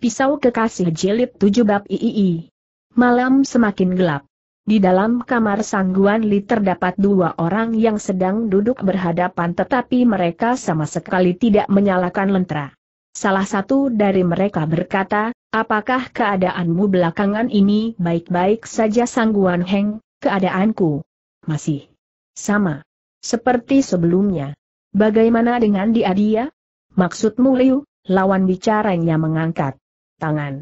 Pisau Kekasih Jilid tujuh Bab III. Malam semakin gelap. Di dalam kamar sangguan Li terdapat dua orang yang sedang duduk berhadapan tetapi mereka sama sekali tidak menyalakan lentera. Salah satu dari mereka berkata, apakah keadaanmu belakangan ini baik-baik saja sangguan Heng, keadaanku? Masih. Sama. Seperti sebelumnya. Bagaimana dengan dia dia? Maksudmu Liu? Lawan bicaranya mengangkat tangan.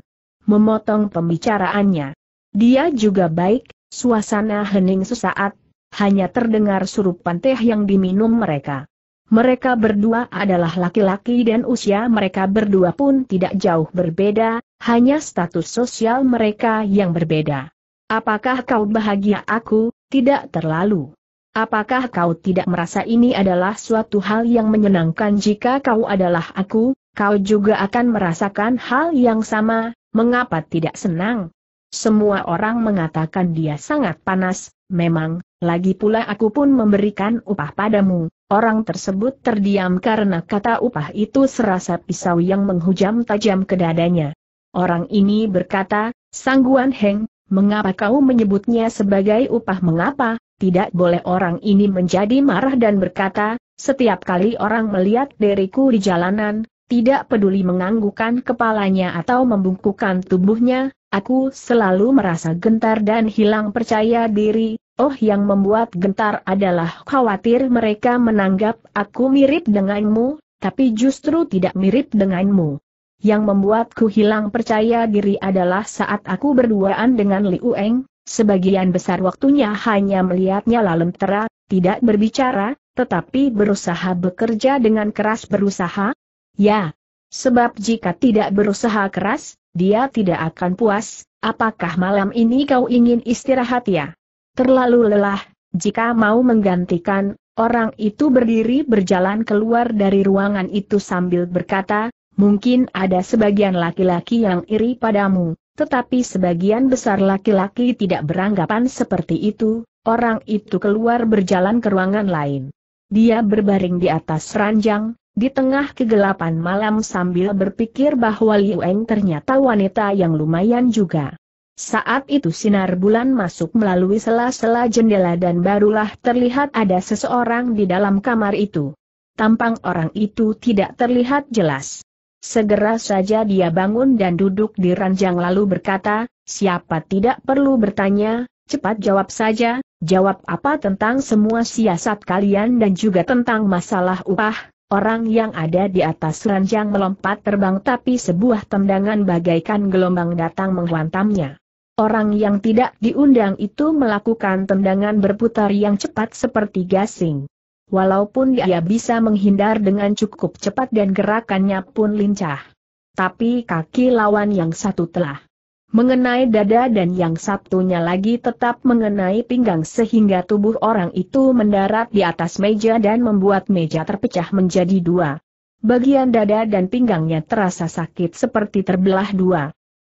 Memotong pembicaraannya. Dia juga baik, suasana hening sesaat, hanya terdengar surupan teh yang diminum mereka. Mereka berdua adalah laki-laki dan usia mereka berdua pun tidak jauh berbeda, hanya status sosial mereka yang berbeda. Apakah kau bahagia aku? Tidak terlalu. Apakah kau tidak merasa ini adalah suatu hal yang menyenangkan jika kau adalah aku? kau juga akan merasakan hal yang sama, mengapa tidak senang? Semua orang mengatakan dia sangat panas, memang, lagi pula aku pun memberikan upah padamu. Orang tersebut terdiam karena kata upah itu serasa pisau yang menghujam tajam ke dadanya. Orang ini berkata, Sangguan Heng, mengapa kau menyebutnya sebagai upah mengapa? Tidak boleh orang ini menjadi marah dan berkata, setiap kali orang melihat diriku di jalanan, tidak peduli menganggukkan kepalanya atau membungkukkan tubuhnya, aku selalu merasa gentar dan hilang percaya diri, oh yang membuat gentar adalah khawatir mereka menanggap aku mirip denganmu, tapi justru tidak mirip denganmu. Yang membuatku hilang percaya diri adalah saat aku berduaan dengan Liu Eng, sebagian besar waktunya hanya melihatnya lalentera, tidak berbicara, tetapi berusaha bekerja dengan keras berusaha, Ya. Sebab jika tidak berusaha keras, dia tidak akan puas, apakah malam ini kau ingin istirahat ya? Terlalu lelah, jika mau menggantikan, orang itu berdiri berjalan keluar dari ruangan itu sambil berkata, mungkin ada sebagian laki-laki yang iri padamu, tetapi sebagian besar laki-laki tidak beranggapan seperti itu, orang itu keluar berjalan ke ruangan lain. Dia berbaring di atas ranjang, di tengah kegelapan malam sambil berpikir bahwa Liu Eng ternyata wanita yang lumayan juga. Saat itu sinar bulan masuk melalui sela-sela jendela dan barulah terlihat ada seseorang di dalam kamar itu. Tampang orang itu tidak terlihat jelas. Segera saja dia bangun dan duduk di ranjang lalu berkata, siapa tidak perlu bertanya, cepat jawab saja, jawab apa tentang semua siasat kalian dan juga tentang masalah upah, Orang yang ada di atas ranjang melompat terbang tapi sebuah tendangan bagaikan gelombang datang menghantamnya. Orang yang tidak diundang itu melakukan tendangan berputar yang cepat seperti gasing. Walaupun dia bisa menghindar dengan cukup cepat dan gerakannya pun lincah. Tapi kaki lawan yang satu telah mengenai dada dan yang satunya lagi tetap mengenai pinggang sehingga tubuh orang itu mendarat di atas meja dan membuat meja terpecah menjadi dua. Bagian dada dan pinggangnya terasa sakit seperti terbelah dua.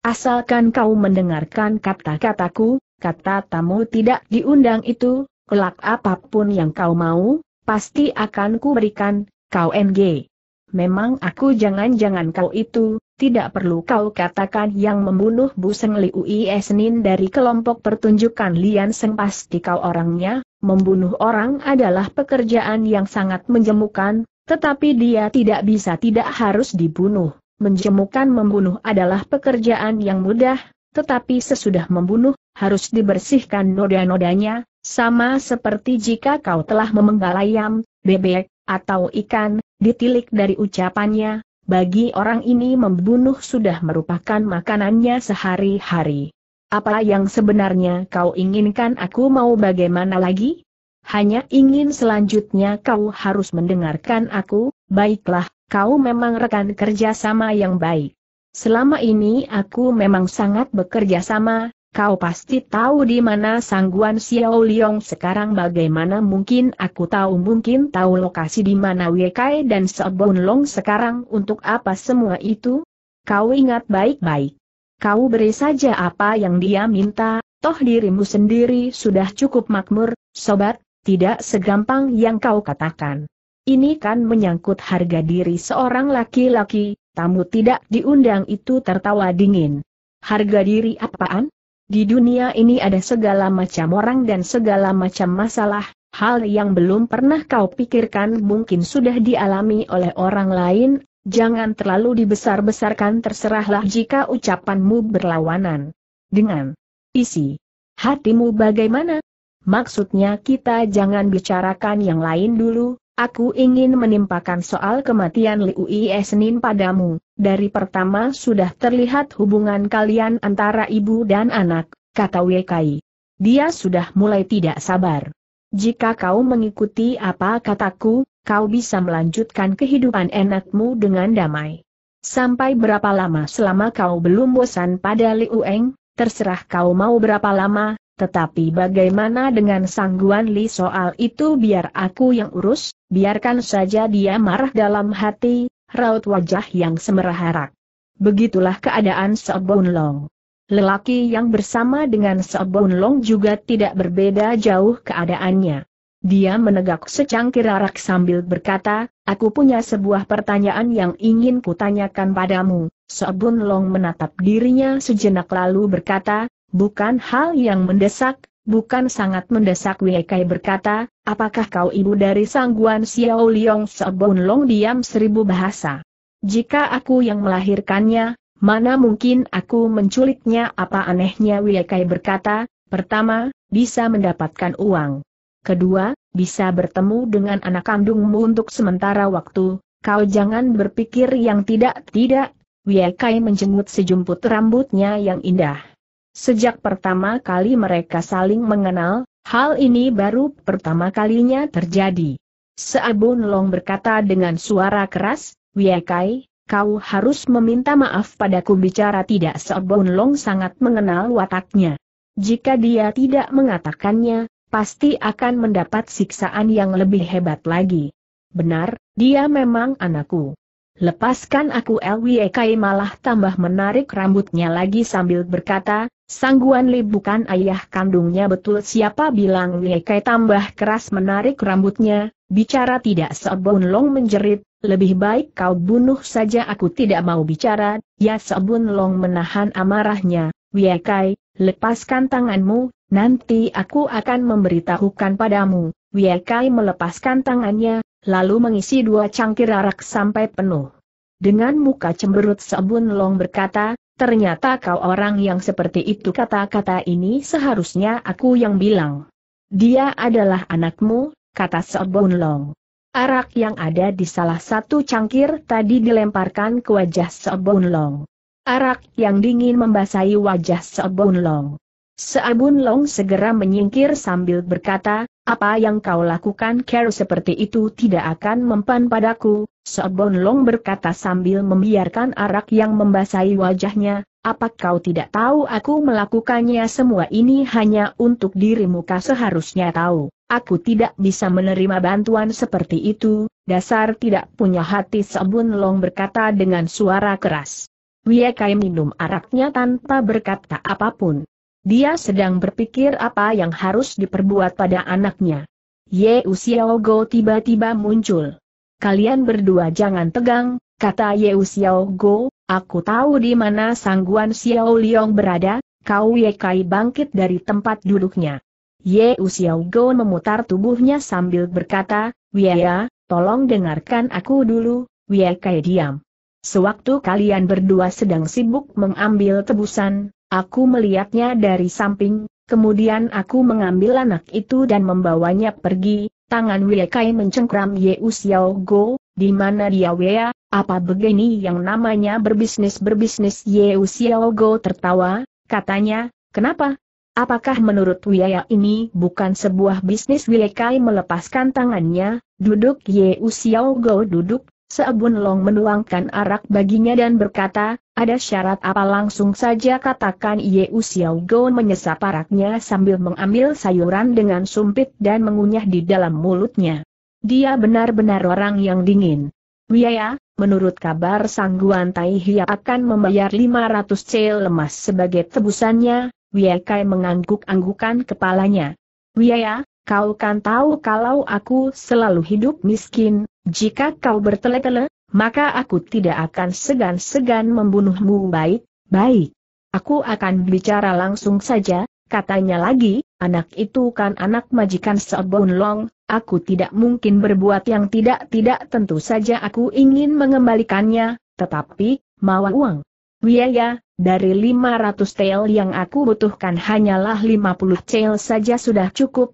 Asalkan kau mendengarkan kata-kataku, kata tamu tidak diundang itu, kelak apapun yang kau mau, pasti akan kuberikan, kau NG. Memang aku jangan-jangan kau itu, tidak perlu kau katakan yang membunuh Bu Seng Liu Esnin dari kelompok pertunjukan Lian Seng pasti kau orangnya, membunuh orang adalah pekerjaan yang sangat menjemukan, tetapi dia tidak bisa tidak harus dibunuh. Menjemukan membunuh adalah pekerjaan yang mudah, tetapi sesudah membunuh, harus dibersihkan noda-nodanya, sama seperti jika kau telah memenggal ayam, bebek, atau ikan, ditilik dari ucapannya, bagi orang ini membunuh sudah merupakan makanannya sehari-hari. Apa yang sebenarnya kau inginkan aku mau bagaimana lagi? Hanya ingin selanjutnya kau harus mendengarkan aku, baiklah, kau memang rekan kerjasama yang baik. Selama ini aku memang sangat bekerja sama, Kau pasti tahu di mana sangguan Xiao Liong sekarang bagaimana mungkin aku tahu mungkin tahu lokasi di mana Wekai dan Sebon Long sekarang untuk apa semua itu? Kau ingat baik-baik. Kau beri saja apa yang dia minta, toh dirimu sendiri sudah cukup makmur, sobat, tidak segampang yang kau katakan. Ini kan menyangkut harga diri seorang laki-laki, tamu tidak diundang itu tertawa dingin. Harga diri apaan? Di dunia ini ada segala macam orang dan segala macam masalah, hal yang belum pernah kau pikirkan mungkin sudah dialami oleh orang lain, jangan terlalu dibesar-besarkan terserahlah jika ucapanmu berlawanan. Dengan isi hatimu bagaimana? Maksudnya kita jangan bicarakan yang lain dulu, Aku ingin menimpakan soal kematian Liu Ie Senin padamu. Dari pertama sudah terlihat hubungan kalian antara ibu dan anak, kata Wekai. Dia sudah mulai tidak sabar. Jika kau mengikuti apa kataku, kau bisa melanjutkan kehidupan enakmu dengan damai. Sampai berapa lama selama kau belum bosan pada Liu Eng, terserah kau mau berapa lama, tetapi bagaimana dengan sangguan Li soal itu biar aku yang urus, Biarkan saja dia marah dalam hati, raut wajah yang semerah harak Begitulah keadaan Seobon Long. Lelaki yang bersama dengan Seobon Long juga tidak berbeda jauh keadaannya. Dia menegak secangkir arak sambil berkata, aku punya sebuah pertanyaan yang ingin kutanyakan padamu. Seobun Long menatap dirinya sejenak lalu berkata, bukan hal yang mendesak, bukan sangat mendesak Wiekai berkata, apakah kau ibu dari sangguan Xiao Liong Sebun Long diam seribu bahasa? Jika aku yang melahirkannya, mana mungkin aku menculiknya apa anehnya Wiekai berkata, pertama, bisa mendapatkan uang. Kedua, bisa bertemu dengan anak kandungmu untuk sementara waktu, kau jangan berpikir yang tidak-tidak, Wiekai menjenguk sejumput rambutnya yang indah. Sejak pertama kali mereka saling mengenal, hal ini baru pertama kalinya terjadi. Seabun Long berkata dengan suara keras, Wiekai, kau harus meminta maaf padaku bicara tidak Seabun Long sangat mengenal wataknya. Jika dia tidak mengatakannya, pasti akan mendapat siksaan yang lebih hebat lagi. Benar, dia memang anakku. Lepaskan aku LWK malah tambah menarik rambutnya lagi sambil berkata, Sangguan Li bukan ayah kandungnya betul siapa bilang Wieke tambah keras menarik rambutnya, bicara tidak Seobun Long menjerit, lebih baik kau bunuh saja aku tidak mau bicara, ya Seobun Long menahan amarahnya, Wieke, lepaskan tanganmu, nanti aku akan memberitahukan padamu, Wieke melepaskan tangannya, lalu mengisi dua cangkir arak sampai penuh. Dengan muka cemberut Sebun Long berkata, ternyata kau orang yang seperti itu kata-kata ini seharusnya aku yang bilang. Dia adalah anakmu, kata Sebun Long. Arak yang ada di salah satu cangkir tadi dilemparkan ke wajah Sebun Long. Arak yang dingin membasahi wajah Sebun Long. Seabun Long segera menyingkir sambil berkata, apa yang kau lakukan care seperti itu tidak akan mempan padaku, Sobon Long berkata sambil membiarkan arak yang membasahi wajahnya, apa kau tidak tahu aku melakukannya semua ini hanya untuk dirimu kau seharusnya tahu, aku tidak bisa menerima bantuan seperti itu, dasar tidak punya hati Sobon Long berkata dengan suara keras. Wiekai minum araknya tanpa berkata apapun. Dia sedang berpikir apa yang harus diperbuat pada anaknya. Ye Usiaogo tiba-tiba muncul. Kalian berdua jangan tegang, kata Ye Usiaogo, aku tahu di mana sangguan Xiao Liong berada, kau Ye Kai bangkit dari tempat duduknya. Ye Usiaogo memutar tubuhnya sambil berkata, Wia, ya, tolong dengarkan aku dulu, Kai diam. Sewaktu kalian berdua sedang sibuk mengambil tebusan, Aku melihatnya dari samping, kemudian aku mengambil anak itu dan membawanya pergi, tangan Kai mencengkram Ye Xiao Go, di mana dia Wei, apa begini yang namanya berbisnis-berbisnis Ye Xiao Go tertawa, katanya, kenapa? Apakah menurut Wiaya ini bukan sebuah bisnis Wilekai melepaskan tangannya, duduk Ye Usiao Go duduk, Seabun Long menuangkan arak baginya dan berkata, ada syarat apa langsung saja katakan Ye Xiao Go menyesap araknya sambil mengambil sayuran dengan sumpit dan mengunyah di dalam mulutnya. Dia benar-benar orang yang dingin. Wiaya, menurut kabar sangguan Tai Hia akan membayar 500 cel lemas sebagai tebusannya, Wiaya Kai mengangguk-anggukan kepalanya. Wiaya, kau kan tahu kalau aku selalu hidup miskin, jika kau bertele-tele, maka aku tidak akan segan-segan membunuhmu baik, baik. Aku akan bicara langsung saja, katanya lagi, anak itu kan anak majikan Seobun Long, aku tidak mungkin berbuat yang tidak-tidak tentu saja aku ingin mengembalikannya, tetapi, mau uang. Wiaya, iya. dari 500 tel yang aku butuhkan hanyalah 50 tel saja sudah cukup,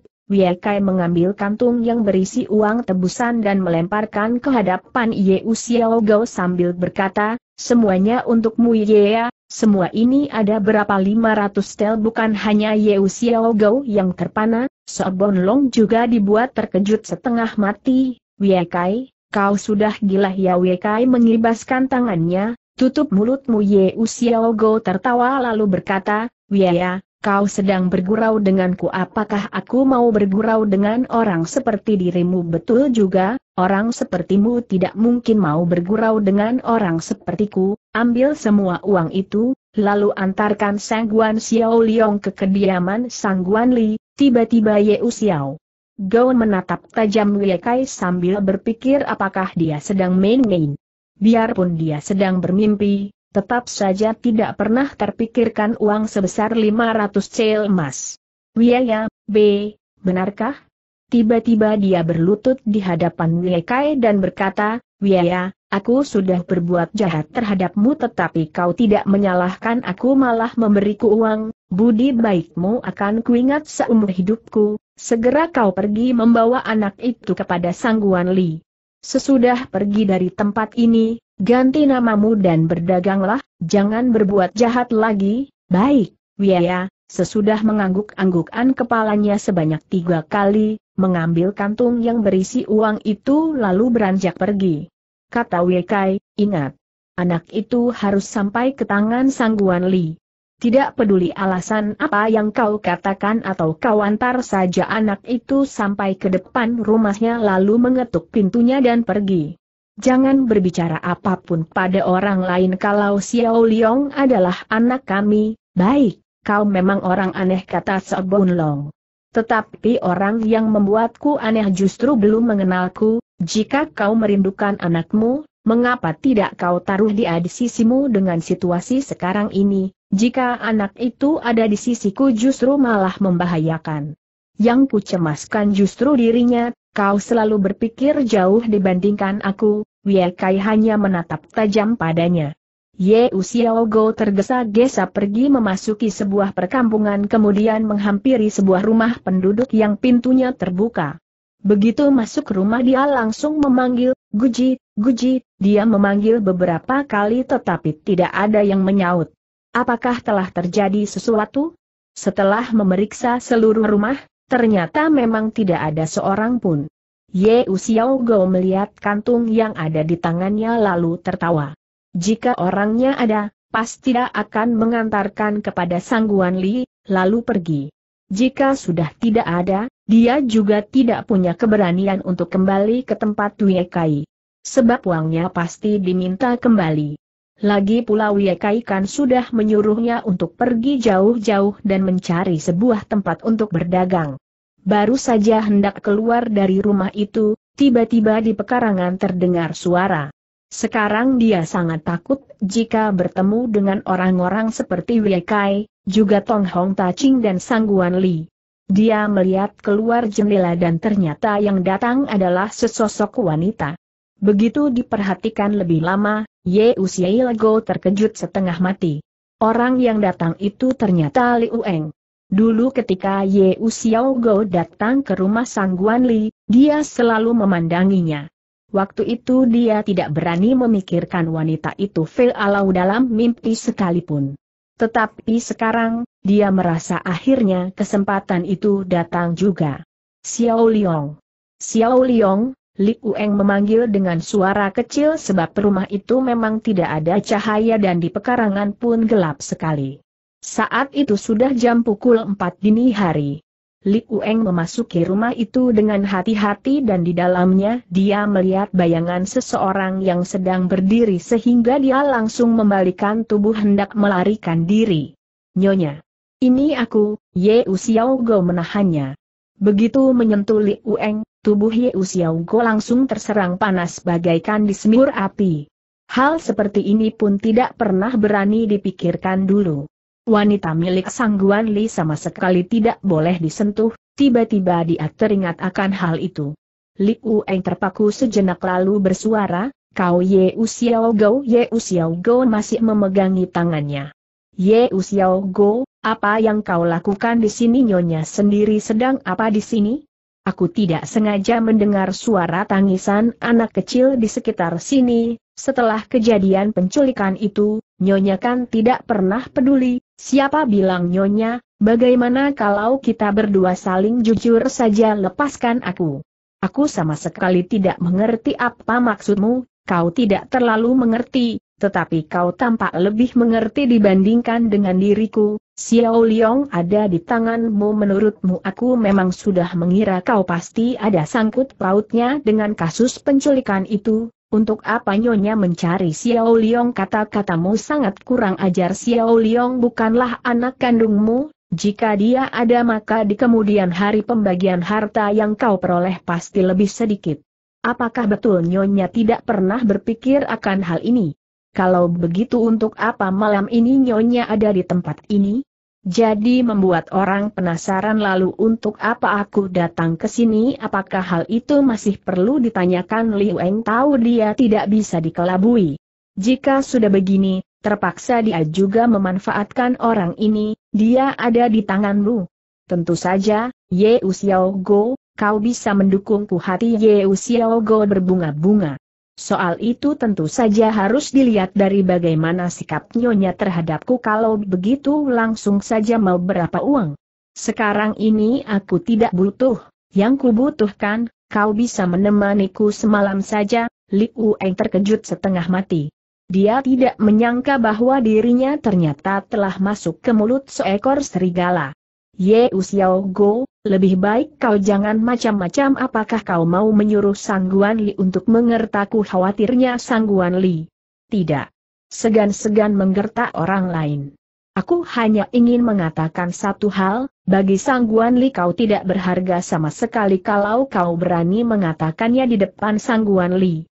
Kai mengambil kantung yang berisi uang tebusan dan melemparkan ke hadapan Ye Usiao Gao sambil berkata, semuanya untukmu Ye, ya. semua ini ada berapa 500 tel bukan hanya Ye Usiao Gao yang terpana, Sobon Long juga dibuat terkejut setengah mati, Kai, kau sudah gila ya Kai mengibaskan tangannya, tutup mulutmu Ye Usiao Gao tertawa lalu berkata, ya, kau sedang bergurau denganku apakah aku mau bergurau dengan orang seperti dirimu betul juga, orang sepertimu tidak mungkin mau bergurau dengan orang sepertiku, ambil semua uang itu, lalu antarkan Sangguan Xiao Liong ke kediaman Sangguan Li, tiba-tiba Ye Xiao. Gao menatap tajam Kai sambil berpikir apakah dia sedang main-main. Biarpun dia sedang bermimpi, tetap saja tidak pernah terpikirkan uang sebesar 500 cel emas. Wiyaya, B, benarkah? Tiba-tiba dia berlutut di hadapan Wiyakai dan berkata, Wiyaya, aku sudah berbuat jahat terhadapmu tetapi kau tidak menyalahkan aku malah memberiku uang, budi baikmu akan kuingat seumur hidupku, segera kau pergi membawa anak itu kepada Sangguan Li. Sesudah pergi dari tempat ini, Ganti namamu dan berdaganglah, jangan berbuat jahat lagi, baik, Wiaya, sesudah mengangguk-anggukan kepalanya sebanyak tiga kali, mengambil kantung yang berisi uang itu lalu beranjak pergi. Kata Wekai, ingat, anak itu harus sampai ke tangan sangguan Li. Tidak peduli alasan apa yang kau katakan atau kau antar saja anak itu sampai ke depan rumahnya lalu mengetuk pintunya dan pergi. Jangan berbicara apapun pada orang lain kalau Xiao Liong adalah anak kami, baik, kau memang orang aneh kata Sobun Long. Tetapi orang yang membuatku aneh justru belum mengenalku, jika kau merindukan anakmu, mengapa tidak kau taruh dia di sisimu dengan situasi sekarang ini, jika anak itu ada di sisiku justru malah membahayakan. Yang ku cemaskan justru dirinya Kau selalu berpikir jauh dibandingkan aku, Wie Kai hanya menatap tajam padanya. Ye Usiaogo tergesa-gesa pergi memasuki sebuah perkampungan kemudian menghampiri sebuah rumah penduduk yang pintunya terbuka. Begitu masuk rumah dia langsung memanggil, Guji, Guji, dia memanggil beberapa kali tetapi tidak ada yang menyaut. Apakah telah terjadi sesuatu? Setelah memeriksa seluruh rumah, Ternyata memang tidak ada seorang pun. Ye Usiao Go melihat kantung yang ada di tangannya lalu tertawa. Jika orangnya ada, pasti akan mengantarkan kepada sangguan Li, lalu pergi. Jika sudah tidak ada, dia juga tidak punya keberanian untuk kembali ke tempat Due Kai. Sebab uangnya pasti diminta kembali. Lagi pula Wiekai kan sudah menyuruhnya untuk pergi jauh-jauh dan mencari sebuah tempat untuk berdagang. Baru saja hendak keluar dari rumah itu, tiba-tiba di pekarangan terdengar suara. Sekarang dia sangat takut jika bertemu dengan orang-orang seperti Wiekai, juga Tong Hong Ching dan Sangguan Li. Dia melihat keluar jendela dan ternyata yang datang adalah sesosok wanita. Begitu diperhatikan lebih lama, Ye Usiei Lego terkejut setengah mati. Orang yang datang itu ternyata Li Ueng. Dulu ketika Ye Usiao Go datang ke rumah Sang Guan Li, dia selalu memandanginya. Waktu itu dia tidak berani memikirkan wanita itu alau dalam mimpi sekalipun. Tetapi sekarang, dia merasa akhirnya kesempatan itu datang juga. Xiao Liong. Xiao Liong, Li Ueng memanggil dengan suara kecil sebab rumah itu memang tidak ada cahaya dan di pekarangan pun gelap sekali. Saat itu sudah jam pukul 4 dini hari. Li Ueng memasuki rumah itu dengan hati-hati dan di dalamnya dia melihat bayangan seseorang yang sedang berdiri sehingga dia langsung membalikan tubuh hendak melarikan diri. Nyonya. Ini aku, Ye Xiao Go menahannya. Begitu menyentuh Li Ueng tubuh Yu Xiaogo langsung terserang panas bagaikan disemur api. Hal seperti ini pun tidak pernah berani dipikirkan dulu. Wanita milik Sangguan Li sama sekali tidak boleh disentuh, tiba-tiba dia teringat akan hal itu. Li Ueng terpaku sejenak lalu bersuara, kau Ye Go, Ye Go masih memegangi tangannya. Ye Go, apa yang kau lakukan di sini nyonya sendiri sedang apa di sini? Aku tidak sengaja mendengar suara tangisan anak kecil di sekitar sini, setelah kejadian penculikan itu, Nyonya kan tidak pernah peduli, siapa bilang Nyonya, bagaimana kalau kita berdua saling jujur saja lepaskan aku. Aku sama sekali tidak mengerti apa maksudmu, kau tidak terlalu mengerti, tetapi kau tampak lebih mengerti dibandingkan dengan diriku, Xiao Liong ada di tanganmu menurutmu aku memang sudah mengira kau pasti ada sangkut pautnya dengan kasus penculikan itu, untuk apa nyonya mencari Xiao Liong kata-katamu sangat kurang ajar Xiao Liong bukanlah anak kandungmu, jika dia ada maka di kemudian hari pembagian harta yang kau peroleh pasti lebih sedikit. Apakah betul nyonya tidak pernah berpikir akan hal ini? Kalau begitu untuk apa malam ini Nyonya ada di tempat ini? Jadi membuat orang penasaran lalu untuk apa aku datang ke sini apakah hal itu masih perlu ditanyakan Liu Eng tahu dia tidak bisa dikelabui. Jika sudah begini, terpaksa dia juga memanfaatkan orang ini, dia ada di tanganmu. Tentu saja, Ye Usiao Go, kau bisa mendukungku hati Ye Usiao Go berbunga-bunga. Soal itu tentu saja harus dilihat dari bagaimana sikap nyonya terhadapku kalau begitu langsung saja mau berapa uang. Sekarang ini aku tidak butuh, yang kubutuhkan, kau bisa menemaniku semalam saja, Liu Eng terkejut setengah mati. Dia tidak menyangka bahwa dirinya ternyata telah masuk ke mulut seekor serigala. Ye Usiao Go, lebih baik kau jangan macam-macam apakah kau mau menyuruh Sangguan Li untuk mengertaku khawatirnya Sangguan Li? Tidak. Segan-segan menggertak orang lain. Aku hanya ingin mengatakan satu hal, bagi Sangguan Li kau tidak berharga sama sekali kalau kau berani mengatakannya di depan Sangguan Li.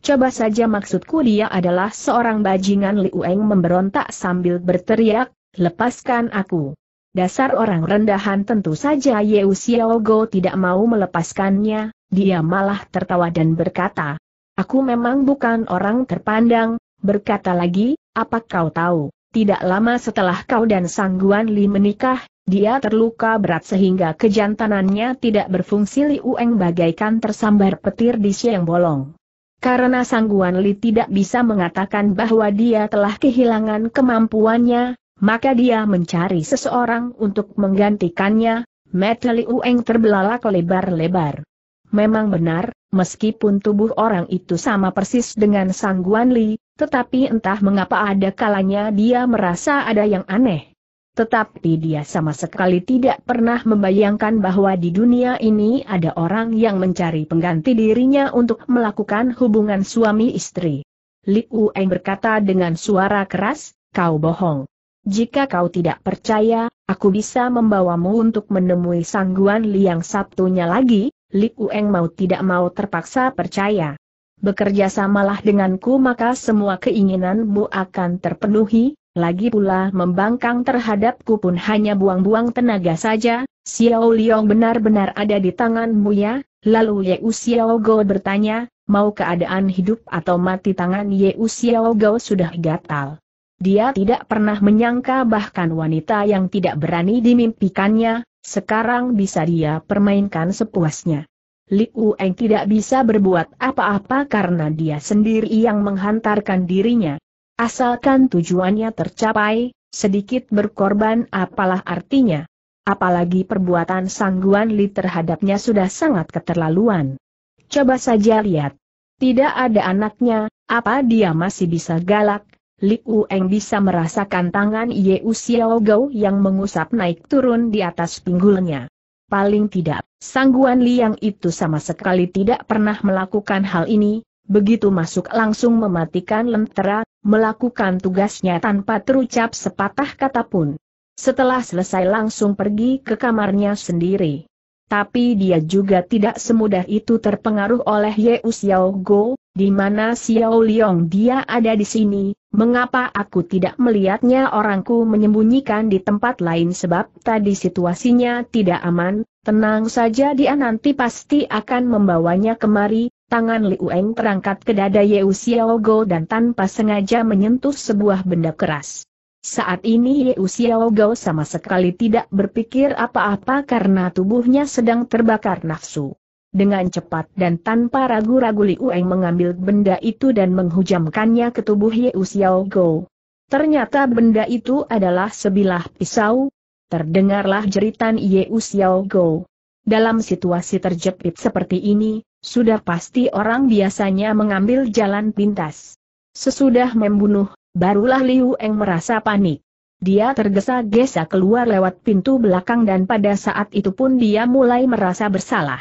Coba saja maksudku dia adalah seorang bajingan Li Ueng memberontak sambil berteriak, lepaskan aku. Dasar orang rendahan tentu saja Yeu Xiaogo tidak mau melepaskannya, dia malah tertawa dan berkata, Aku memang bukan orang terpandang, berkata lagi, apa kau tahu, tidak lama setelah kau dan Sangguan Li menikah, dia terluka berat sehingga kejantanannya tidak berfungsi Li bagaikan tersambar petir di siang bolong. Karena Sangguan Li tidak bisa mengatakan bahwa dia telah kehilangan kemampuannya, maka dia mencari seseorang untuk menggantikannya, Metali Ueng terbelalak lebar-lebar. Memang benar, meskipun tubuh orang itu sama persis dengan Sang Guan Li, tetapi entah mengapa ada kalanya dia merasa ada yang aneh. Tetapi dia sama sekali tidak pernah membayangkan bahwa di dunia ini ada orang yang mencari pengganti dirinya untuk melakukan hubungan suami istri. Li Ueng berkata dengan suara keras, kau bohong. Jika kau tidak percaya, aku bisa membawamu untuk menemui sangguan liang Sabtunya lagi, Li Ueng mau tidak mau terpaksa percaya. Bekerja samalah denganku maka semua keinginanmu akan terpenuhi, lagi pula membangkang terhadapku pun hanya buang-buang tenaga saja, Xiao Liong benar-benar ada di tanganmu ya, lalu U Xiao Go bertanya, mau keadaan hidup atau mati tangan U Xiao Go sudah gatal. Dia tidak pernah menyangka bahkan wanita yang tidak berani dimimpikannya, sekarang bisa dia permainkan sepuasnya. Li Ueng tidak bisa berbuat apa-apa karena dia sendiri yang menghantarkan dirinya. Asalkan tujuannya tercapai, sedikit berkorban apalah artinya. Apalagi perbuatan sangguan Li terhadapnya sudah sangat keterlaluan. Coba saja lihat. Tidak ada anaknya, apa dia masih bisa galak, Liu Eng bisa merasakan tangan Ye Xiao Gao yang mengusap naik turun di atas pinggulnya. Paling tidak, sangguan liang itu sama sekali tidak pernah melakukan hal ini, begitu masuk langsung mematikan lentera, melakukan tugasnya tanpa terucap sepatah kata pun. Setelah selesai langsung pergi ke kamarnya sendiri tapi dia juga tidak semudah itu terpengaruh oleh Ye Xiao Go, di mana Xiao Liong dia ada di sini, mengapa aku tidak melihatnya orangku menyembunyikan di tempat lain sebab tadi situasinya tidak aman, tenang saja dia nanti pasti akan membawanya kemari, tangan Liu Eng terangkat ke dada Ye Xiao Go dan tanpa sengaja menyentuh sebuah benda keras. Saat ini Yu Gao sama sekali tidak berpikir apa-apa karena tubuhnya sedang terbakar nafsu. Dengan cepat dan tanpa ragu-ragu Liu Eng mengambil benda itu dan menghujamkannya ke tubuh Ye Xiao Go. Ternyata benda itu adalah sebilah pisau. Terdengarlah jeritan Ye Xiao Go. Dalam situasi terjepit seperti ini, sudah pasti orang biasanya mengambil jalan pintas. Sesudah membunuh, Barulah Liu Eng merasa panik. Dia tergesa-gesa keluar lewat pintu belakang dan pada saat itu pun dia mulai merasa bersalah.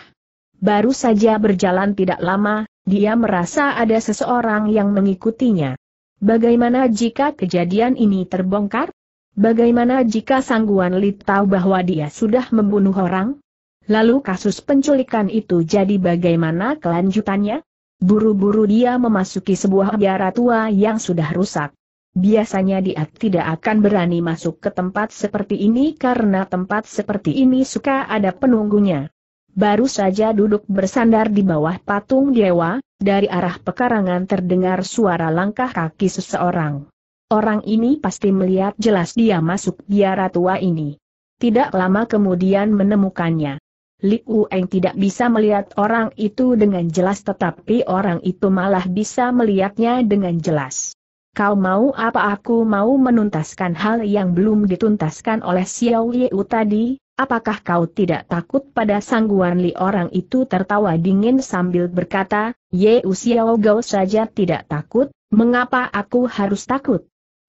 Baru saja berjalan tidak lama, dia merasa ada seseorang yang mengikutinya. Bagaimana jika kejadian ini terbongkar? Bagaimana jika sangguan Li tahu bahwa dia sudah membunuh orang? Lalu kasus penculikan itu jadi bagaimana kelanjutannya? Buru-buru dia memasuki sebuah biara tua yang sudah rusak. Biasanya dia tidak akan berani masuk ke tempat seperti ini karena tempat seperti ini suka ada penunggunya. Baru saja duduk bersandar di bawah patung dewa, dari arah pekarangan terdengar suara langkah kaki seseorang. Orang ini pasti melihat jelas dia masuk biara tua ini. Tidak lama kemudian menemukannya. Li Eng tidak bisa melihat orang itu dengan jelas tetapi orang itu malah bisa melihatnya dengan jelas. Kau mau apa aku mau menuntaskan hal yang belum dituntaskan oleh Xiao Yeu tadi? Apakah kau tidak takut pada sangguan Li orang itu tertawa dingin sambil berkata, Ye Xiao Gao saja tidak takut, mengapa aku harus takut?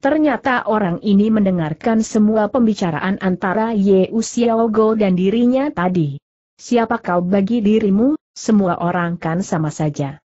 Ternyata orang ini mendengarkan semua pembicaraan antara Ye Xiao Gao dan dirinya tadi. Siapa kau bagi dirimu, semua orang kan sama saja.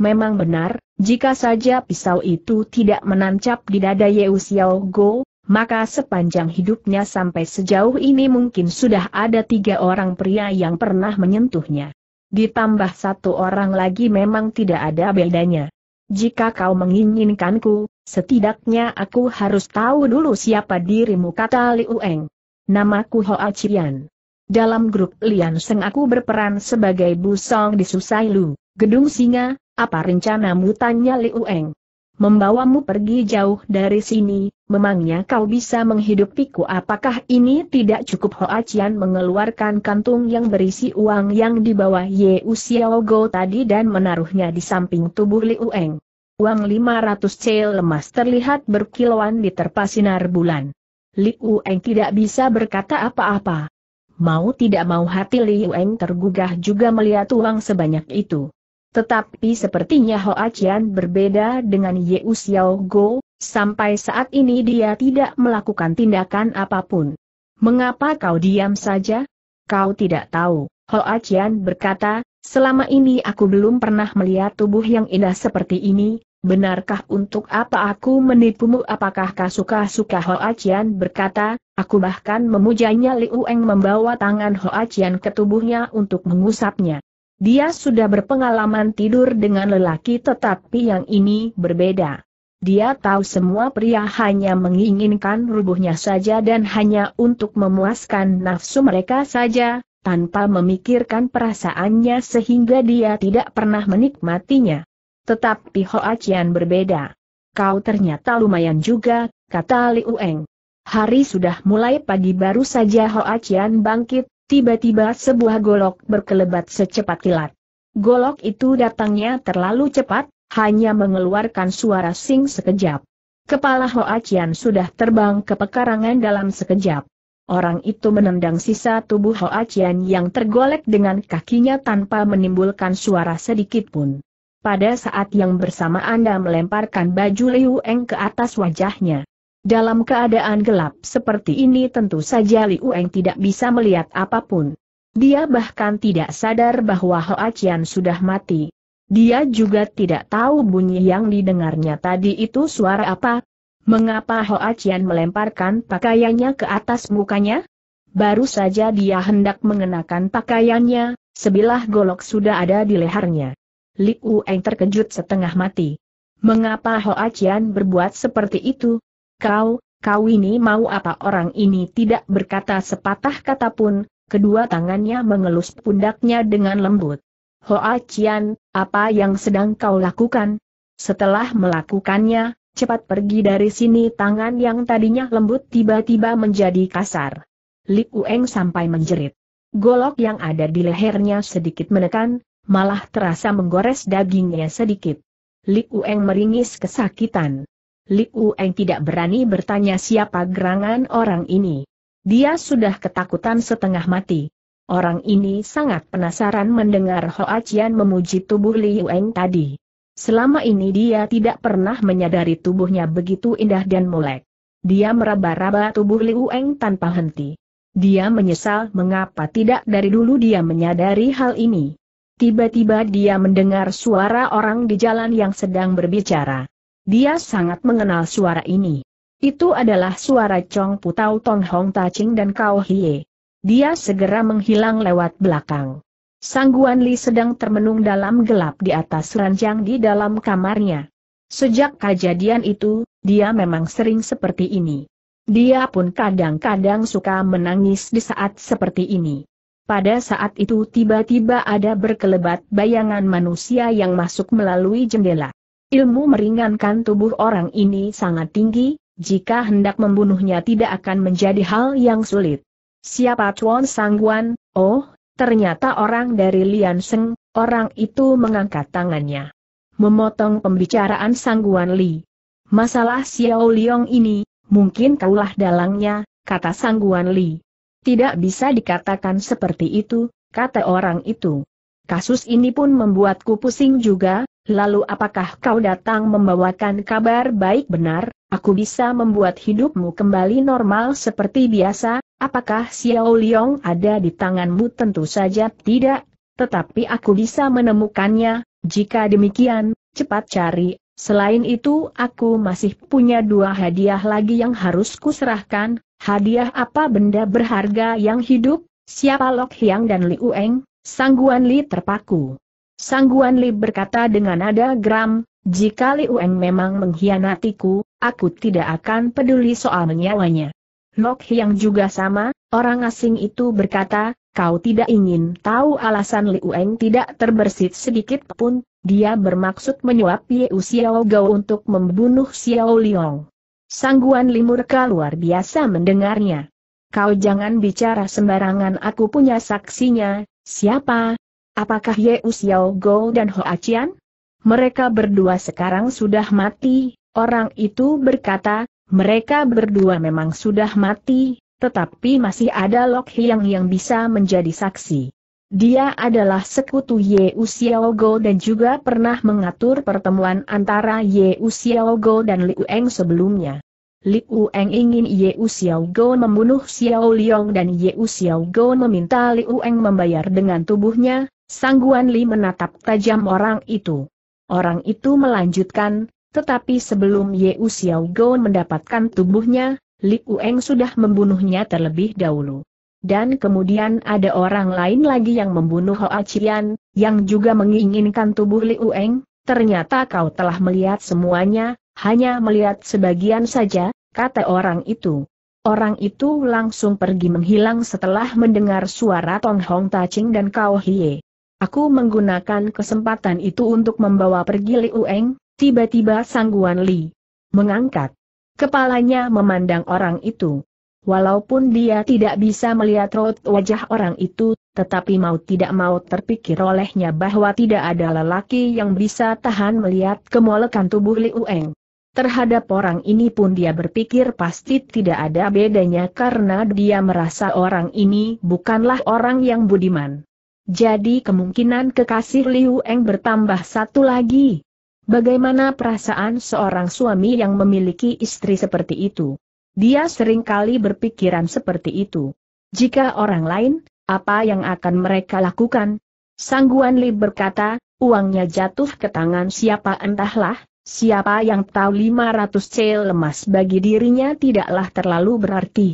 Memang benar, jika saja pisau itu tidak menancap di dada Yeu Xiao Go, maka sepanjang hidupnya sampai sejauh ini mungkin sudah ada tiga orang pria yang pernah menyentuhnya. Ditambah satu orang lagi memang tidak ada bedanya. Jika kau menginginkanku, setidaknya aku harus tahu dulu siapa dirimu kata Liu Eng. Namaku Hoa Chian. Dalam grup Lian Seng aku berperan sebagai Bu Song di Susai Lung. Gedung singa, apa rencanamu tanya Liu Eng? Membawamu pergi jauh dari sini, memangnya kau bisa menghidupiku apakah ini tidak cukup Hoa Qian mengeluarkan kantung yang berisi uang yang dibawa Ye Xiao Go tadi dan menaruhnya di samping tubuh Liu Eng. Uang 500 cel lemas terlihat berkilauan terpa sinar bulan. Liu Eng tidak bisa berkata apa-apa. Mau tidak mau hati Liu Eng tergugah juga melihat uang sebanyak itu. Tetapi sepertinya Hoa Qian berbeda dengan Ye Xiao Go, sampai saat ini dia tidak melakukan tindakan apapun. Mengapa kau diam saja? Kau tidak tahu, Hoa Qian berkata, selama ini aku belum pernah melihat tubuh yang indah seperti ini, benarkah untuk apa aku menipumu apakah kau suka-suka Hoa Qian berkata, aku bahkan memujanya Liu Eng membawa tangan Hoa Qian ke tubuhnya untuk mengusapnya. Dia sudah berpengalaman tidur dengan lelaki tetapi yang ini berbeda. Dia tahu semua pria hanya menginginkan rubuhnya saja dan hanya untuk memuaskan nafsu mereka saja, tanpa memikirkan perasaannya sehingga dia tidak pernah menikmatinya. Tetapi Hoa Chian berbeda. Kau ternyata lumayan juga, kata Li Ueng. Hari sudah mulai pagi baru saja Hoa Chian bangkit, Tiba-tiba sebuah golok berkelebat secepat kilat. Golok itu datangnya terlalu cepat, hanya mengeluarkan suara sing sekejap. Kepala Hoa Qian sudah terbang ke pekarangan dalam sekejap. Orang itu menendang sisa tubuh Hoa Qian yang tergolek dengan kakinya tanpa menimbulkan suara sedikit pun. Pada saat yang bersamaan Anda melemparkan baju Liu Eng ke atas wajahnya. Dalam keadaan gelap seperti ini tentu saja Liu Eng tidak bisa melihat apapun. Dia bahkan tidak sadar bahwa Hoa Chian sudah mati. Dia juga tidak tahu bunyi yang didengarnya tadi itu suara apa. Mengapa Hoa Chian melemparkan pakaiannya ke atas mukanya? Baru saja dia hendak mengenakan pakaiannya, sebilah golok sudah ada di lehernya. Li Eng terkejut setengah mati. Mengapa Hoa Chian berbuat seperti itu? Kau, kau ini mau apa orang ini tidak berkata sepatah kata pun, kedua tangannya mengelus pundaknya dengan lembut. Hoa Qian, apa yang sedang kau lakukan? Setelah melakukannya, cepat pergi dari sini tangan yang tadinya lembut tiba-tiba menjadi kasar. Li Ueng sampai menjerit. Golok yang ada di lehernya sedikit menekan, malah terasa menggores dagingnya sedikit. Li Ueng meringis kesakitan. Liu Eng tidak berani bertanya siapa gerangan orang ini. Dia sudah ketakutan setengah mati. Orang ini sangat penasaran mendengar Hoa Qian memuji tubuh Liu Eng tadi. Selama ini dia tidak pernah menyadari tubuhnya begitu indah dan molek. Dia meraba-raba tubuh Liu Eng tanpa henti. Dia menyesal mengapa tidak dari dulu dia menyadari hal ini. Tiba-tiba dia mendengar suara orang di jalan yang sedang berbicara. Dia sangat mengenal suara ini. Itu adalah suara Chong Putau Ton Hong Taching dan Kao Hie. Dia segera menghilang lewat belakang. Sangguan Li sedang termenung dalam gelap di atas ranjang di dalam kamarnya. Sejak kejadian itu, dia memang sering seperti ini. Dia pun kadang-kadang suka menangis di saat seperti ini. Pada saat itu tiba-tiba ada berkelebat bayangan manusia yang masuk melalui jendela. Ilmu meringankan tubuh orang ini sangat tinggi, jika hendak membunuhnya tidak akan menjadi hal yang sulit. Siapa Chuan Sangguan? Oh, ternyata orang dari Lian Seng, orang itu mengangkat tangannya. Memotong pembicaraan Sangguan Li. Masalah Xiao Liong ini, mungkin kaulah dalangnya, kata Sangguan Li. Tidak bisa dikatakan seperti itu, kata orang itu. Kasus ini pun membuatku pusing juga, Lalu apakah kau datang membawakan kabar baik benar, aku bisa membuat hidupmu kembali normal seperti biasa, apakah Xiao Liong ada di tanganmu tentu saja tidak, tetapi aku bisa menemukannya, jika demikian, cepat cari, selain itu aku masih punya dua hadiah lagi yang harus kuserahkan, hadiah apa benda berharga yang hidup, siapa Lok Hiang dan Liu Eng, sangguan Li terpaku. Sangguan Li berkata dengan nada geram, jika Li Ueng memang mengkhianatiku, aku tidak akan peduli soal nyawanya. Nok yang juga sama, orang asing itu berkata, kau tidak ingin tahu alasan Li Ueng tidak terbersit sedikit pun, dia bermaksud menyuap Ye Xiao Gao untuk membunuh Xiao Liang. Sangguan Li murka luar biasa mendengarnya. Kau jangan bicara sembarangan aku punya saksinya, siapa, Apakah Ye Xiao Go dan Hoa Qian? Mereka berdua sekarang sudah mati, orang itu berkata, mereka berdua memang sudah mati, tetapi masih ada Lok Hiang yang bisa menjadi saksi. Dia adalah sekutu Ye Xiao Go dan juga pernah mengatur pertemuan antara Ye Xiao Go dan Liu Eng sebelumnya. Liu Eng ingin Ye Xiao Go membunuh Xiao Liang dan Ye Xiao Go meminta Liu Eng membayar dengan tubuhnya, Sangguan Li menatap tajam orang itu. Orang itu melanjutkan, tetapi sebelum Ye Xiao Go mendapatkan tubuhnya, Li Ueng sudah membunuhnya terlebih dahulu. Dan kemudian ada orang lain lagi yang membunuh Hoa Chian, yang juga menginginkan tubuh Li Ueng, ternyata kau telah melihat semuanya, hanya melihat sebagian saja, kata orang itu. Orang itu langsung pergi menghilang setelah mendengar suara Tong Hong Ching dan Kao Hie. Aku menggunakan kesempatan itu untuk membawa pergi Liu Eng, tiba-tiba sangguan Li mengangkat kepalanya memandang orang itu. Walaupun dia tidak bisa melihat raut wajah orang itu, tetapi mau tidak mau terpikir olehnya bahwa tidak ada lelaki yang bisa tahan melihat kemolekan tubuh Liu Eng. Terhadap orang ini pun dia berpikir pasti tidak ada bedanya karena dia merasa orang ini bukanlah orang yang budiman. Jadi kemungkinan kekasih Liu Eng bertambah satu lagi. Bagaimana perasaan seorang suami yang memiliki istri seperti itu? Dia sering kali berpikiran seperti itu. Jika orang lain, apa yang akan mereka lakukan? Sangguan Li berkata, uangnya jatuh ke tangan siapa entahlah, Siapa yang tahu 500 cel lemas bagi dirinya tidaklah terlalu berarti.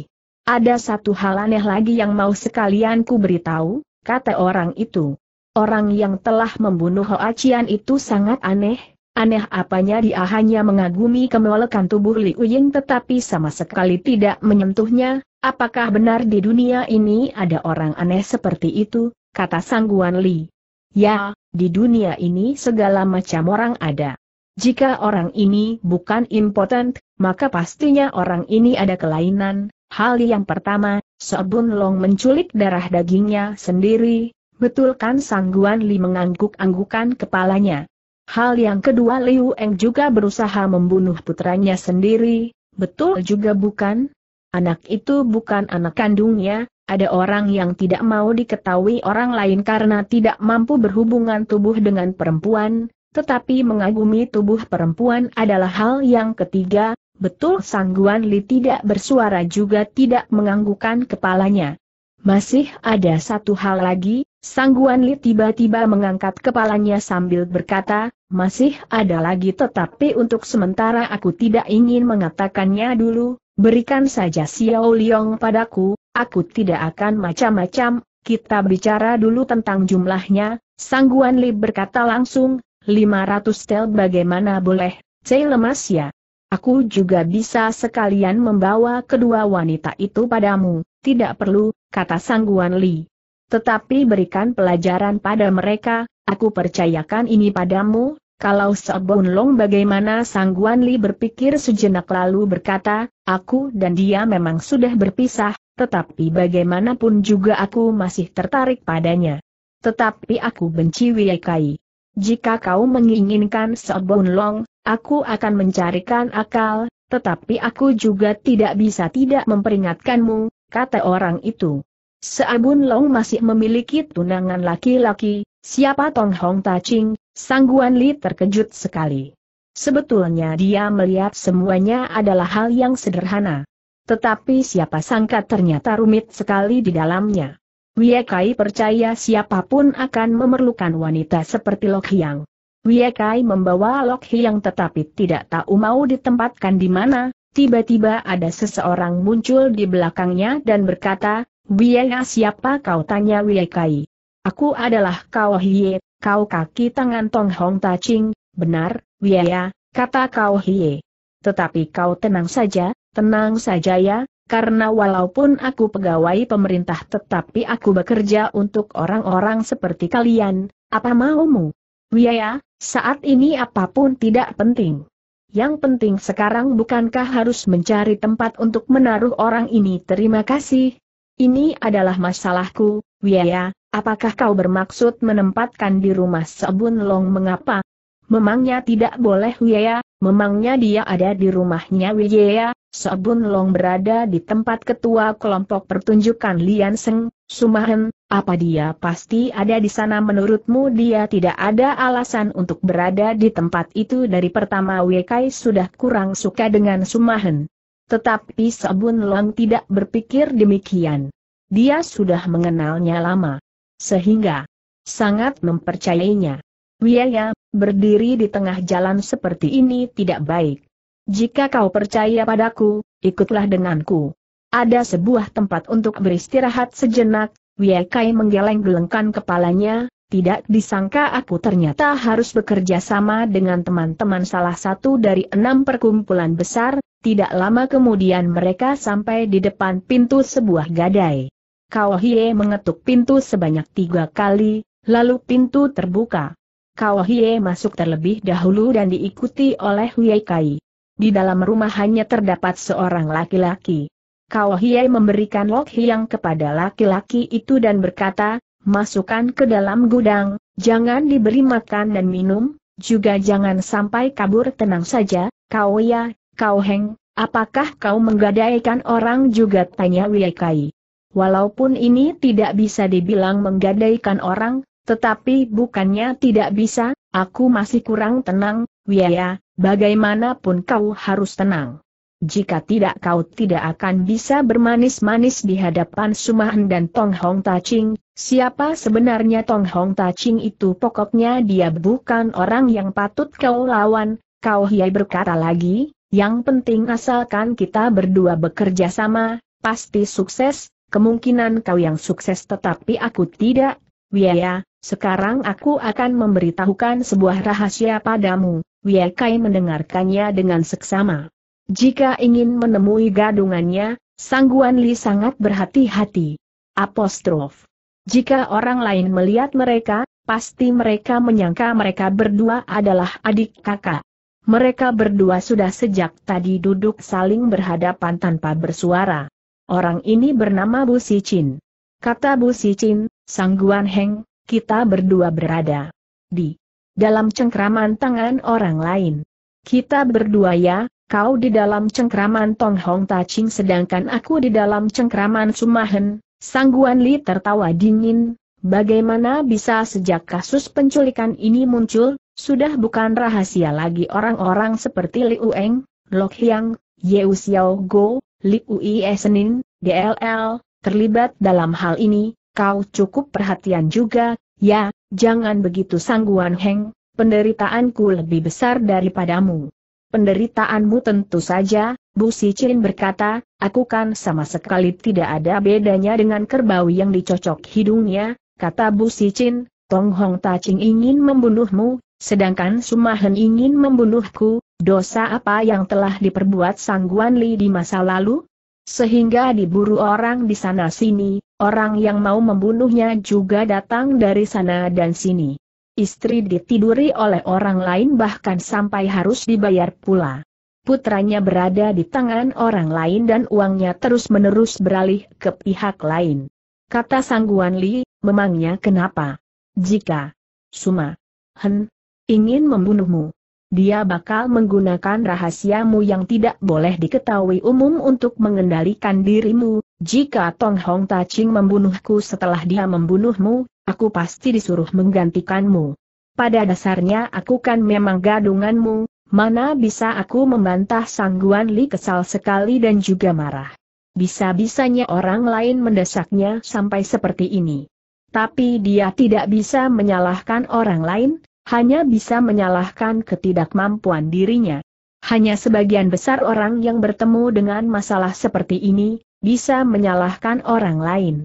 Ada satu hal aneh lagi yang mau sekalian ku beritahu, kata orang itu. Orang yang telah membunuh Hoa Chian itu sangat aneh, aneh apanya dia hanya mengagumi kemolekan tubuh Li Uying tetapi sama sekali tidak menyentuhnya, apakah benar di dunia ini ada orang aneh seperti itu, kata sangguan Li. Ya, di dunia ini segala macam orang ada. Jika orang ini bukan impotent, maka pastinya orang ini ada kelainan, Hal yang pertama, Sobun Long menculik darah dagingnya sendiri, betulkan Sangguan Li mengangguk-anggukan kepalanya. Hal yang kedua Liu Eng juga berusaha membunuh putranya sendiri, betul juga bukan? Anak itu bukan anak kandungnya, ada orang yang tidak mau diketahui orang lain karena tidak mampu berhubungan tubuh dengan perempuan, tetapi mengagumi tubuh perempuan adalah hal yang ketiga, betul Sangguan Li tidak bersuara juga tidak menganggukan kepalanya. Masih ada satu hal lagi, Sangguan Li tiba-tiba mengangkat kepalanya sambil berkata, masih ada lagi tetapi untuk sementara aku tidak ingin mengatakannya dulu, berikan saja Xiao Liong padaku, aku tidak akan macam-macam, kita bicara dulu tentang jumlahnya, Sangguan Li berkata langsung, 500 tel bagaimana boleh, C lemas ya. Aku juga bisa sekalian membawa kedua wanita itu padamu, tidak perlu, kata sangguan Li. Tetapi berikan pelajaran pada mereka, aku percayakan ini padamu, kalau Sebon Long bagaimana sangguan Li berpikir sejenak lalu berkata, aku dan dia memang sudah berpisah, tetapi bagaimanapun juga aku masih tertarik padanya. Tetapi aku benci Wei Kai. Jika kau menginginkan sebun Long, aku akan mencarikan akal, tetapi aku juga tidak bisa tidak memperingatkanmu, kata orang itu. Seabun Long masih memiliki tunangan laki-laki, siapa Tong Hong Taching, Sangguan Li terkejut sekali. Sebetulnya dia melihat semuanya adalah hal yang sederhana. Tetapi siapa sangka ternyata rumit sekali di dalamnya. Wiekai percaya siapapun akan memerlukan wanita seperti Lok Hyang. Wiekai membawa Lok Hyang tetapi tidak tahu mau ditempatkan di mana, tiba-tiba ada seseorang muncul di belakangnya dan berkata, Wiekai siapa kau tanya Wiekai? Aku adalah kau Hie, kau kaki tangan Tong Hong Ta Ching, benar, Wiekai, kata kau Hie. Tetapi kau tenang saja, tenang saja ya, karena walaupun aku pegawai pemerintah tetapi aku bekerja untuk orang-orang seperti kalian, apa maumu? Wiaya, saat ini apapun tidak penting. Yang penting sekarang bukankah harus mencari tempat untuk menaruh orang ini terima kasih? Ini adalah masalahku, Wiaya, apakah kau bermaksud menempatkan di rumah Sebun Long mengapa? Memangnya tidak boleh Wiaya, memangnya dia ada di rumahnya Wiaya, Sabun Long berada di tempat ketua kelompok pertunjukan Lian Seng, Sumahen, apa dia pasti ada di sana menurutmu dia tidak ada alasan untuk berada di tempat itu dari pertama Wekai sudah kurang suka dengan Sumahen. Tetapi Sabun Long tidak berpikir demikian. Dia sudah mengenalnya lama. Sehingga sangat mempercayainya. Wiaya, berdiri di tengah jalan seperti ini tidak baik. Jika kau percaya padaku, ikutlah denganku. Ada sebuah tempat untuk beristirahat sejenak, Wiekai menggeleng-gelengkan kepalanya, tidak disangka aku ternyata harus bekerja sama dengan teman-teman salah satu dari enam perkumpulan besar, tidak lama kemudian mereka sampai di depan pintu sebuah gadai. Kao Hie mengetuk pintu sebanyak tiga kali, lalu pintu terbuka. Kao Hie masuk terlebih dahulu dan diikuti oleh Wiekai. Di dalam rumah hanya terdapat seorang laki-laki. Kau Hiei memberikan Lok Hiang kepada laki-laki itu dan berkata, masukkan ke dalam gudang, jangan diberi makan dan minum, juga jangan sampai kabur tenang saja, kau ya, kau heng, apakah kau menggadaikan orang juga tanya Wiekai. Walaupun ini tidak bisa dibilang menggadaikan orang, tetapi bukannya tidak bisa, aku masih kurang tenang, Wiaya, bagaimanapun kau harus tenang. Jika tidak kau tidak akan bisa bermanis-manis di hadapan Sumahan dan Tong Hong Taching, siapa sebenarnya Tong Hong Taching itu pokoknya dia bukan orang yang patut kau lawan, kau hiai berkata lagi, yang penting asalkan kita berdua bekerja sama, pasti sukses, kemungkinan kau yang sukses tetapi aku tidak, Wiaya, sekarang aku akan memberitahukan sebuah rahasia padamu. Wiekai mendengarkannya dengan seksama. Jika ingin menemui gadungannya, Sangguan Li sangat berhati-hati. Apostrof. Jika orang lain melihat mereka, pasti mereka menyangka mereka berdua adalah adik kakak. Mereka berdua sudah sejak tadi duduk saling berhadapan tanpa bersuara. Orang ini bernama Bu Sicin. Kata Bu Sicin, Sangguan Heng, kita berdua berada di dalam cengkraman tangan orang lain. Kita berdua ya, kau di dalam cengkraman Tong Hong Taching sedangkan aku di dalam cengkraman Sumahen, Sangguan Li tertawa dingin, bagaimana bisa sejak kasus penculikan ini muncul, sudah bukan rahasia lagi orang-orang seperti Liu Eng, Lok Hyang, Yeu Xiao Go, Liu Yi Senin, DLL, terlibat dalam hal ini, kau cukup perhatian juga, ya, jangan begitu sangguan Heng, penderitaanku lebih besar daripadamu. Penderitaanmu tentu saja, Bu Si Chin berkata, aku kan sama sekali tidak ada bedanya dengan kerbau yang dicocok hidungnya, kata Bu Si Chin, Tong Hong Ching ingin membunuhmu, sedangkan Sumahen ingin membunuhku, dosa apa yang telah diperbuat Sangguan Li di masa lalu? Sehingga diburu orang di sana-sini, Orang yang mau membunuhnya juga datang dari sana dan sini. Istri ditiduri oleh orang lain bahkan sampai harus dibayar pula. Putranya berada di tangan orang lain dan uangnya terus-menerus beralih ke pihak lain. Kata Sangguan Li, memangnya kenapa? Jika Suma Hen ingin membunuhmu, dia bakal menggunakan rahasiamu yang tidak boleh diketahui umum untuk mengendalikan dirimu, jika Tong Hong Ta Ching membunuhku setelah dia membunuhmu, aku pasti disuruh menggantikanmu. Pada dasarnya aku kan memang gadunganmu, mana bisa aku membantah sangguan Li kesal sekali dan juga marah. Bisa-bisanya orang lain mendesaknya sampai seperti ini. Tapi dia tidak bisa menyalahkan orang lain, hanya bisa menyalahkan ketidakmampuan dirinya. Hanya sebagian besar orang yang bertemu dengan masalah seperti ini, bisa menyalahkan orang lain.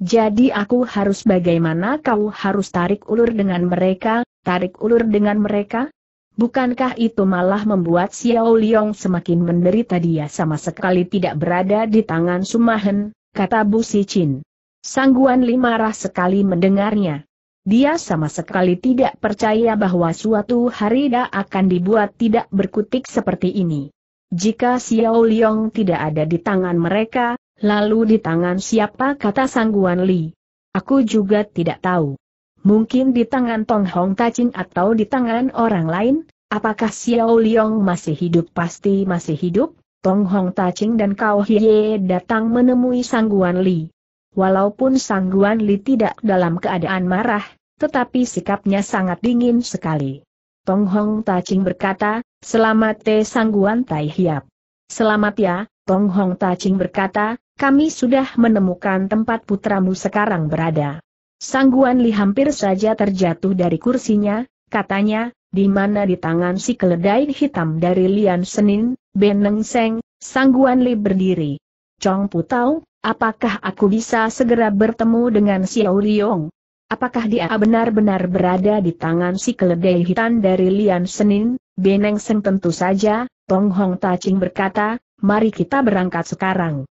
Jadi aku harus bagaimana kau harus tarik ulur dengan mereka, tarik ulur dengan mereka? Bukankah itu malah membuat Xiao Liong semakin menderita dia sama sekali tidak berada di tangan Sumahen, kata Bu Si Chin. Sangguan Li marah sekali mendengarnya. Dia sama sekali tidak percaya bahwa suatu hari dia akan dibuat tidak berkutik seperti ini. Jika Xiao Liong tidak ada di tangan mereka, Lalu di tangan siapa kata sangguan Li? Aku juga tidak tahu. Mungkin di tangan Tong Hong Tacing atau di tangan orang lain, apakah Xiao Liong masih hidup pasti masih hidup? Tong Hong Tacing dan Kao Hye datang menemui sangguan Li. Walaupun sangguan Li tidak dalam keadaan marah, tetapi sikapnya sangat dingin sekali. Tong Hong Tacing berkata, Selamat Te eh, Sangguan Tai Hiap. Selamat ya, Tong Hong Tacing berkata, kami sudah menemukan tempat putramu sekarang berada. Sangguan Li hampir saja terjatuh dari kursinya, katanya, di mana di tangan si keledai hitam dari Lian Senin, Beneng Seng, Sangguan Li berdiri. Chong Putau, apakah aku bisa segera bertemu dengan Xiao Liong? Apakah dia benar-benar berada di tangan si keledai hitam dari Lian Senin, Beneng Seng tentu saja, Tong Hong Ching berkata, mari kita berangkat sekarang.